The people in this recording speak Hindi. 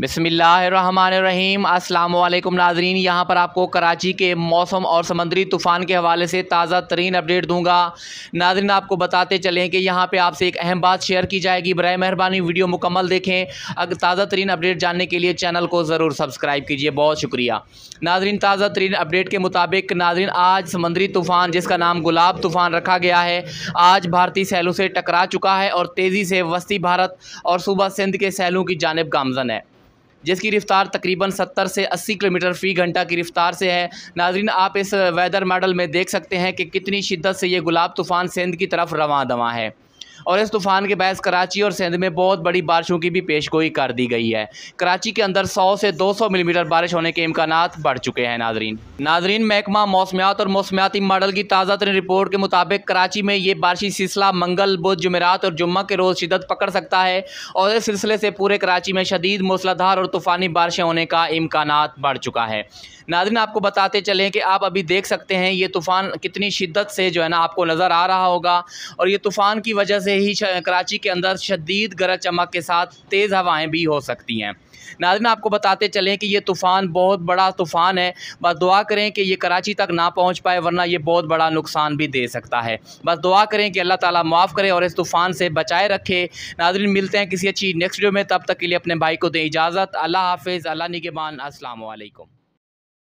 बसमिलीम अल्लाम नाजरीन यहाँ पर आपको कराची के मौसम और समंदरी तूफ़ान के हवाले से ताज़ा तरीन अपडेट दूंगा नाजरीन आपको बताते चलें कि यहाँ पे आपसे एक अहम बात शेयर की जाएगी बर मेहरबानी वीडियो मुकम्मल देखें अगर ताज़ा तरीन अपडेट जानने के लिए चैनल को ज़रूर सब्सक्राइब कीजिए बहुत शुक्रिया नाजरीन ताज़ा तरीन अपडेट के मुताबिक नाजरन आज समंदरी तूफ़ान जिसका नाम गुलाब तूफ़ान रखा गया है आज भारतीय सैलों से टकरा चुका है और तेज़ी से वस्ती भारत और सूबा सिंध के सैलों की जानब गामजन है जिसकी रफ़्तार तकरीबन 70 से 80 किलोमीटर फ़ी घंटा की रफ़्तार से है नाजरीन आप इस वेदर मॉडल में देख सकते हैं कि कितनी शिद्दत से ये गुलाब तूफ़ान सिंध की तरफ रवा दवा है और इस तूफ़ान के बहस कराची और सिंध में बहुत बड़ी बारिशों की भी पेशगोई कर दी गई है कराची के अंदर सौ से दो सौ मिलीमीटर बारिश होने के इम्कान बढ़ चुके हैं नाजरीन नाजरीन महकमा मौसमियात और मौसमियाती मॉडल की ताज़ा तरीन रिपोर्ट के मुताबिक कराची में ये बारिशी सिलसिला मंगल बुध जुमेरात और जुम्मा के रोज़ शिदत पकड़ सकता है और इस सिलसिले से पूरे कराची में शदीद मूसलाधार और तूफ़ानी बारिशें होने का इम्कान बढ़ चुका है नाजरीन आपको बताते चलें कि आप अभी देख सकते हैं ये तूफ़ान कितनी शिद्दत से जो है ना आपको नज़र आ रहा होगा और ये तूफ़ान की वजह से से ही कराची के अंदर शदीद गरज चमक के साथ तेज़ हवाएं भी हो सकती हैं नाजन आपको बताते चलें कि ये तूफ़ान बहुत बड़ा तूफ़ान है बस दुआ करें कि ये कराची तक ना पहुंच पाए वरना ये बहुत बड़ा नुकसान भी दे सकता है बस दुआ करें कि अल्लाह ताला माफ़ करे और इस तूफ़ान से बचाए रखे नाजन मिलते हैं किसी अच्छी नेक्स्ट वीडियो में तब तक के लिए अपने भाई को दें इजाज़त अल्लाह हाफिज़ अल्लाह निगबान असलकम